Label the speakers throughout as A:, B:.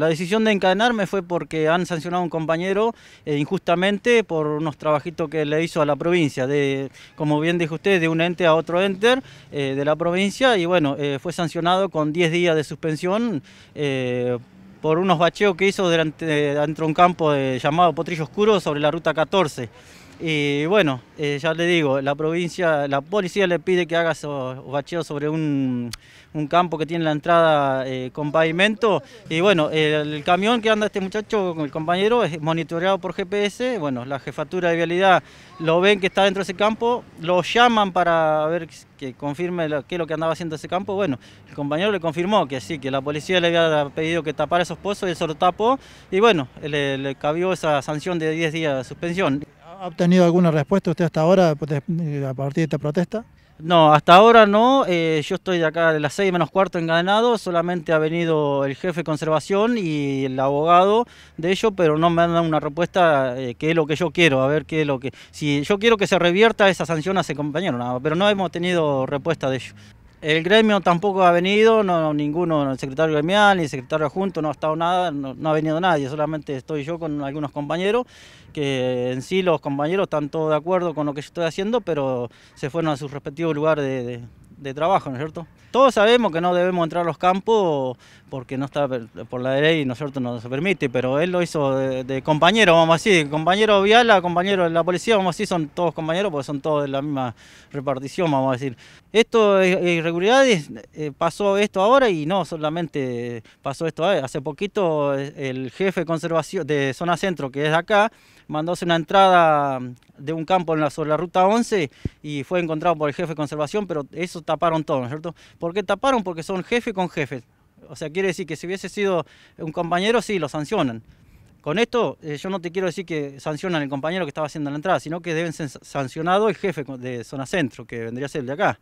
A: La decisión de encadenarme fue porque han sancionado a un compañero eh, injustamente por unos trabajitos que le hizo a la provincia, de, como bien dijo usted, de un ente a otro ente eh, de la provincia y bueno, eh, fue sancionado con 10 días de suspensión por unos bacheos que hizo dentro de un campo llamado Potrillo Oscuro sobre la ruta 14. Y bueno, eh, ya le digo, la provincia, la policía le pide que haga esos bacheos sobre un, campo que tiene la entrada eh, con pavimento. Y bueno, el, camión que anda este muchacho, con el compañero, es monitoreado por GPS. Bueno, la jefatura de vialidad lo ven que está dentro de ese campo, lo llaman para ver que confirme qué es lo que andaba haciendo ese campo. Bueno, el compañero le confirmó que sí, que la policía le había pedido que tapara esos pozos y él lo tapó. Y bueno, le, le cabió esa sanción de 10 días de suspensión. ¿Ha obtenido alguna respuesta usted hasta ahora a partir de esta protesta? No, hasta ahora no. Eh, yo estoy de acá de las 6 menos cuarto enganado, Solamente ha venido el jefe de conservación y el abogado de ellos, pero no me han dado una respuesta eh, que es lo que yo quiero. A ver qué es lo que. Si yo quiero que se revierta esa sanción a ese compañero, pero no hemos tenido respuesta de ellos. El gremio tampoco ha venido, no, ninguno, el secretario gremial ni el secretario adjunto, no ha estado nada, no, ha venido nadie, solamente estoy yo con algunos compañeros, que en sí los compañeros están todos de acuerdo con lo que yo estoy haciendo, pero se fueron a sus respectivos lugares de trabajo, ¿no es cierto? Todos sabemos que no debemos entrar a los campos porque no está por la ley y cierto?, no se permite, pero él lo hizo de, compañero, vamos a decir, compañero Viala, compañero de la policía, vamos a decir, son todos compañeros porque son todos de la misma repartición, vamos a decir. Esto, irregularidades, eh, pasó esto ahora y no solamente pasó esto eh, Hace poquito eh, el jefe de conservación de zona centro, que es de acá, mandóse una entrada de un campo en la, sobre la ruta 11 y fue encontrado por el jefe de conservación, pero eso taparon todo, ¿no es cierto? ¿Por qué taparon? Porque son jefe con jefe. O sea, quiere decir que si hubiese sido un compañero, sí, lo sancionan. Con esto, eh, yo no te quiero decir que sancionan el compañero que estaba haciendo la entrada, sino que deben ser sancionado el jefe de zona centro, que vendría a ser el de acá.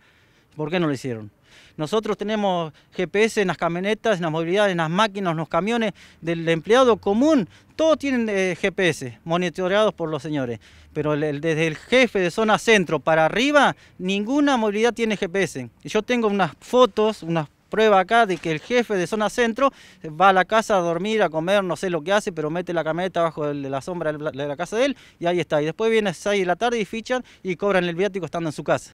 A: ¿Por qué no lo hicieron? Nosotros tenemos GPS en las camionetas, en las movilidades, en las máquinas, en los camiones del empleado común. Todos tienen eh, GPS monitoreados por los señores. Pero desde el jefe de zona centro para arriba, ninguna movilidad tiene GPS. Yo tengo unas fotos, unas prueba acá de que el jefe de zona centro va a la casa a dormir, a comer, no sé lo que hace, pero mete la camioneta bajo de la sombra de la casa de él y ahí está. Y después viene a 6 de la tarde y fichan y cobran el viático estando en su casa.